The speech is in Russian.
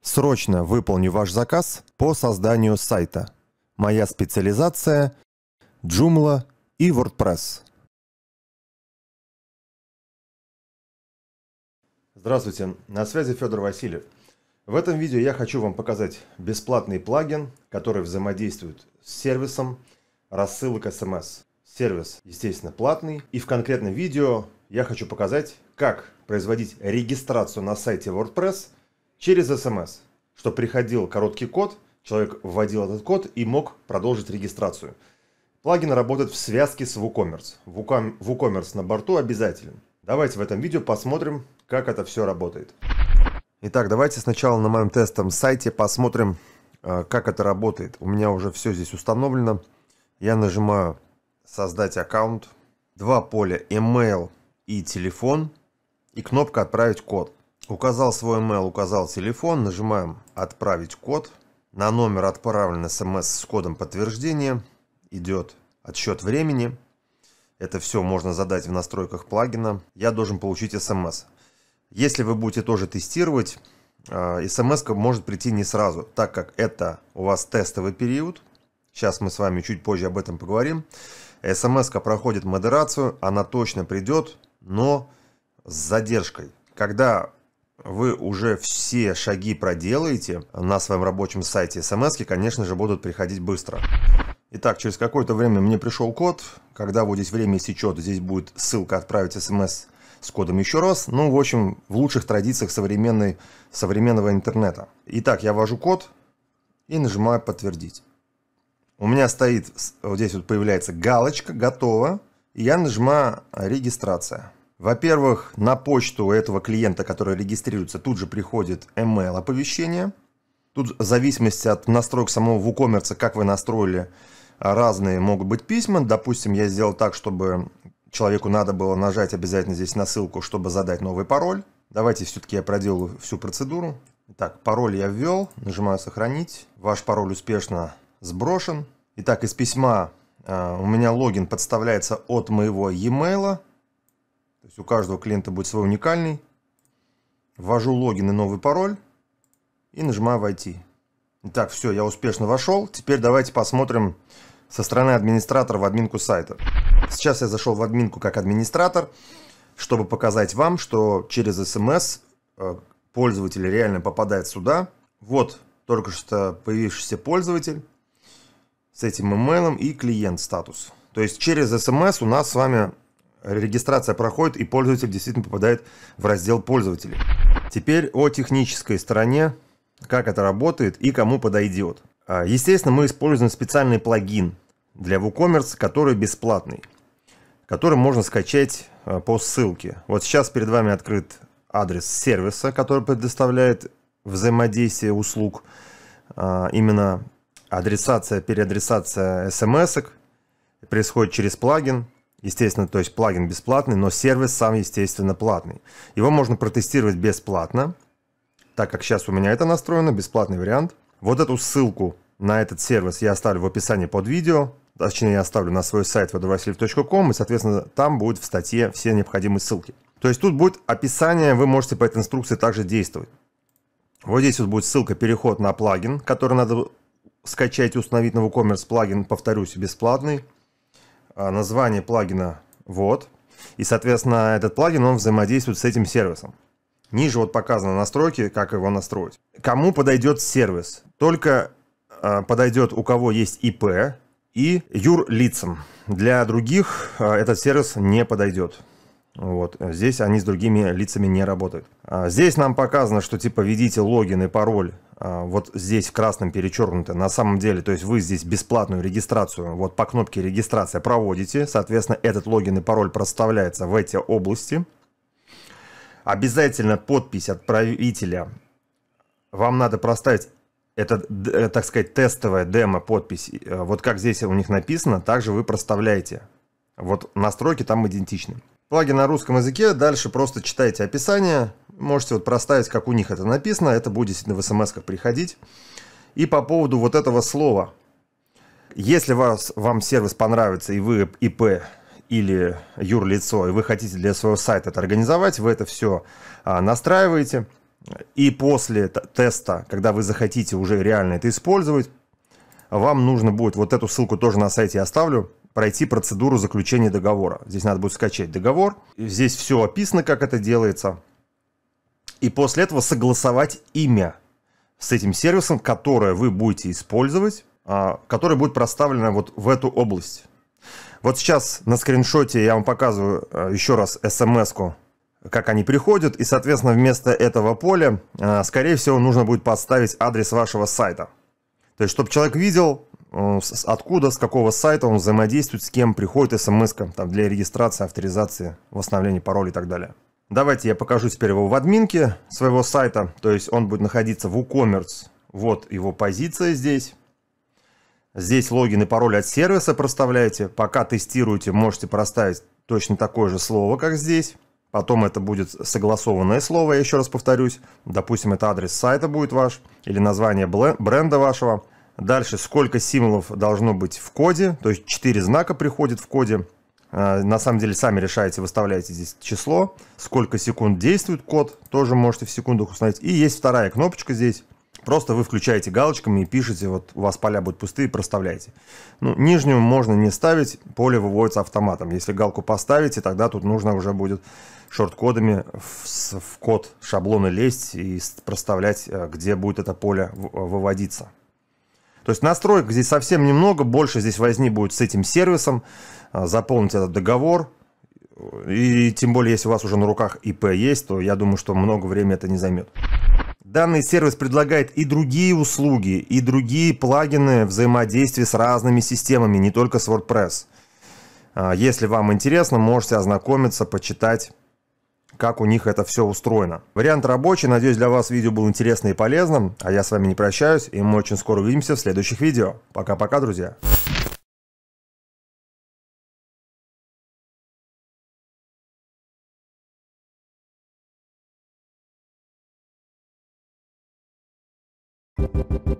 Срочно выполню ваш заказ по созданию сайта. Моя специализация – Joomla и WordPress. Здравствуйте, на связи Федор Васильев. В этом видео я хочу вам показать бесплатный плагин, который взаимодействует с сервисом рассылок SMS. Сервис, естественно, платный. И в конкретном видео я хочу показать, как производить регистрацию на сайте WordPress – через смс, эм что приходил короткий код, человек вводил этот код и мог продолжить регистрацию. Плагин работает в связке с WooCommerce. WooCommerce на борту обязателен. Давайте в этом видео посмотрим, как это все работает. Итак, давайте сначала на моем тестовом сайте посмотрим, а, как это работает. У меня уже все здесь установлено. Я нажимаю «Создать аккаунт», два поля «Email» и «Телефон» и кнопка «Отправить код». Указал свой email, указал телефон, нажимаем «Отправить код». На номер отправлен смс с кодом подтверждения, идет отсчет времени. Это все можно задать в настройках плагина. Я должен получить смс. Если вы будете тоже тестировать, э, смс может прийти не сразу, так как это у вас тестовый период. Сейчас мы с вами чуть позже об этом поговорим. смс проходит модерацию, она точно придет, но с задержкой. Когда вы уже все шаги проделаете на своем рабочем сайте, смс конечно же, будут приходить быстро. Итак, через какое-то время мне пришел код. Когда вот здесь время сечет, здесь будет ссылка «Отправить смс» с кодом еще раз. Ну, в общем, в лучших традициях современной, современного интернета. Итак, я ввожу код и нажимаю «Подтвердить». У меня стоит, вот здесь вот появляется галочка «Готово». И я нажимаю «Регистрация». Во-первых, на почту этого клиента, который регистрируется, тут же приходит email оповещение. Тут в зависимости от настроек самого WooCommerce, как вы настроили, а, разные могут быть письма. Допустим, я сделал так, чтобы человеку надо было нажать обязательно здесь на ссылку, чтобы задать новый пароль. Давайте все-таки я проделаю всю процедуру. Итак, пароль я ввел, нажимаю «Сохранить». Ваш пароль успешно сброшен. Итак, из письма а, у меня логин подставляется от моего e-mail. То есть у каждого клиента будет свой уникальный. Ввожу логин и новый пароль и нажимаю «Войти». Итак, все, я успешно вошел. Теперь давайте посмотрим со стороны администратора в админку сайта. Сейчас я зашел в админку как администратор, чтобы показать вам, что через смс эм э, пользователь реально попадает сюда. Вот только что появившийся пользователь с этим имейлом и клиент статус. То есть через смс эм у нас с вами регистрация проходит и пользователь действительно попадает в раздел пользователей. Теперь о технической стороне, как это работает и кому подойдет. А, естественно, мы используем специальный плагин для WooCommerce, который бесплатный, который можно скачать а, по ссылке. Вот сейчас перед вами открыт адрес сервиса, который предоставляет взаимодействие услуг, а, именно адресация, переадресация смс происходит через плагин – Естественно, то есть плагин бесплатный, но сервис сам, естественно, платный. Его можно протестировать бесплатно, так как сейчас у меня это настроено, бесплатный вариант. Вот эту ссылку на этот сервис я оставлю в описании под видео, а точнее я оставлю на свой сайт водовасильев.ком, и, соответственно, там будет в статье все необходимые ссылки. То есть тут будет описание, вы можете по этой инструкции также действовать. Вот здесь вот будет ссылка переход на плагин, который надо скачать и установить на WooCommerce плагин, повторюсь, бесплатный. А, название плагина вот. И, соответственно, этот плагин, он взаимодействует с этим сервисом. Ниже вот показаны настройки, как его настроить. Кому подойдет сервис? Только э, подойдет, у кого есть ИП и юрлицам. Для других э, этот сервис не подойдет. Вот. Здесь они с другими лицами не работают. А здесь нам показано, что типа введите логин и пароль а, вот здесь в красном перечеркнуто. На самом деле, то есть вы здесь бесплатную регистрацию, вот по кнопке регистрация проводите. Соответственно, этот логин и пароль проставляется в эти области. Обязательно подпись отправителя. Вам надо проставить это, э, так сказать, тестовая демо-подпись. Э, вот как здесь у них написано, также вы проставляете. Вот настройки там идентичны. Плагин на русском языке, дальше просто читайте описание, можете вот проставить, как у них это написано, это будет действительно в смс-ках приходить. И по поводу вот этого слова. Если вас, вам сервис понравится и вы ИП или юрлицо, и вы хотите для своего сайта это организовать, вы это все а, настраиваете. И после теста, когда вы захотите уже реально это использовать, вам нужно будет, вот эту ссылку тоже на сайте я оставлю, пройти процедуру заключения договора. Здесь надо будет скачать договор. Здесь все описано, как это делается. И после этого согласовать имя с этим сервисом, которое вы будете использовать, а, которое будет проставлено вот в эту область. Вот сейчас на скриншоте я вам показываю а, еще раз смс-ку, как они приходят. И, соответственно, вместо этого поля, а, скорее всего, нужно будет подставить адрес вашего сайта. То есть, чтобы человек видел, Э, откуда, с какого сайта он взаимодействует, с кем приходит смс там, для регистрации, авторизации, восстановления пароля и так далее. Давайте я покажу теперь его в админке своего сайта, то есть он будет находиться в WooCommerce. Вот его позиция здесь. Здесь логин и пароль от сервиса проставляете. Пока тестируете, можете проставить точно такое же слово, как здесь. Потом это будет согласованное слово, я еще раз повторюсь. Допустим, это адрес сайта будет ваш или название бренда вашего – Дальше, сколько символов должно быть в коде, то есть 4 знака приходит в коде. А, на самом деле сами решаете, выставляете здесь число, сколько секунд действует код, тоже можете в секундах установить. И есть вторая кнопочка здесь, просто вы включаете галочками и пишете, вот у вас поля будут пустые, проставляйте. Ну, нижнюю можно не ставить, поле выводится автоматом. Если галку поставите, тогда тут нужно уже будет шорт-кодами в, в код шаблона лезть и проставлять, э, где будет это поле э, выводиться. То есть настроек здесь совсем немного, больше здесь возни будет с этим сервисом, а, заполнить этот договор. И тем более, если у вас уже на руках ИП есть, то я думаю, что много времени это не займет. Данный сервис предлагает и другие услуги, и другие плагины взаимодействия с разными системами, не только с WordPress. А, если вам интересно, можете ознакомиться, почитать как у них это все устроено. Вариант рабочий. Надеюсь, для вас видео было интересно и полезным. А я с вами не прощаюсь, и мы очень скоро увидимся в следующих видео. Пока-пока, друзья. Thank you.